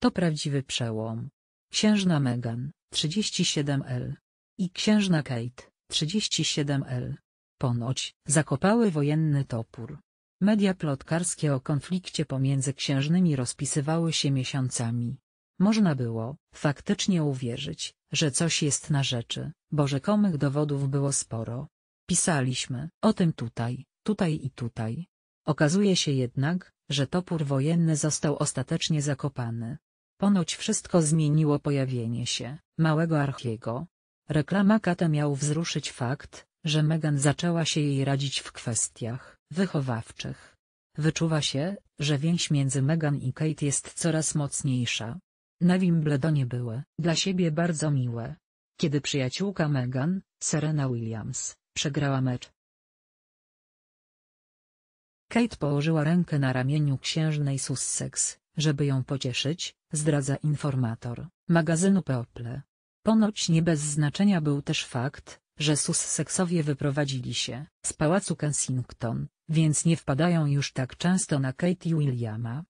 To prawdziwy przełom. Księżna Meghan, 37L. I księżna Kate, 37L. Ponoć, zakopały wojenny topór. Media plotkarskie o konflikcie pomiędzy księżnymi rozpisywały się miesiącami. Można było, faktycznie uwierzyć, że coś jest na rzeczy, bo rzekomych dowodów było sporo. Pisaliśmy o tym tutaj, tutaj i tutaj. Okazuje się jednak, że topór wojenny został ostatecznie zakopany. Ponoć wszystko zmieniło pojawienie się małego Archiego. Reklama kata miał wzruszyć fakt, że Meghan zaczęła się jej radzić w kwestiach wychowawczych. Wyczuwa się, że więź między Meghan i Kate jest coraz mocniejsza. Na Wimbledonie były dla siebie bardzo miłe. Kiedy przyjaciółka Meghan, Serena Williams, przegrała mecz. Kate położyła rękę na ramieniu księżnej Sussex, żeby ją pocieszyć, zdradza informator magazynu People. Ponoć nie bez znaczenia był też fakt, że Sussexowie wyprowadzili się z pałacu Kensington, więc nie wpadają już tak często na Kate Williama,